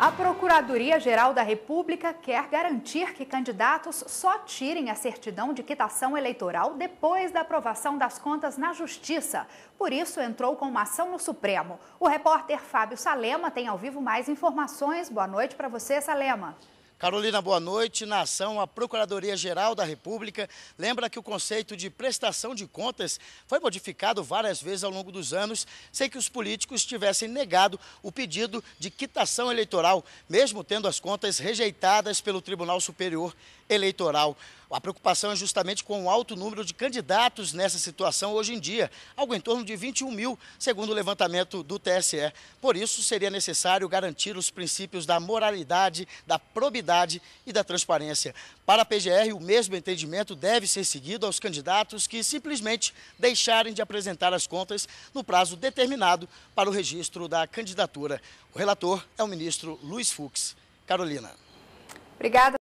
A Procuradoria-Geral da República quer garantir que candidatos só tirem a certidão de quitação eleitoral depois da aprovação das contas na Justiça. Por isso, entrou com uma ação no Supremo. O repórter Fábio Salema tem ao vivo mais informações. Boa noite para você, Salema. Carolina, boa noite. Na ação, a Procuradoria-Geral da República lembra que o conceito de prestação de contas foi modificado várias vezes ao longo dos anos, sem que os políticos tivessem negado o pedido de quitação eleitoral, mesmo tendo as contas rejeitadas pelo Tribunal Superior Eleitoral. A preocupação é justamente com o alto número de candidatos nessa situação hoje em dia, algo em torno de 21 mil, segundo o levantamento do TSE. Por isso, seria necessário garantir os princípios da moralidade, da probidade e da transparência. Para a PGR, o mesmo entendimento deve ser seguido aos candidatos que simplesmente deixarem de apresentar as contas no prazo determinado para o registro da candidatura. O relator é o ministro Luiz Fux. Carolina. Obrigada.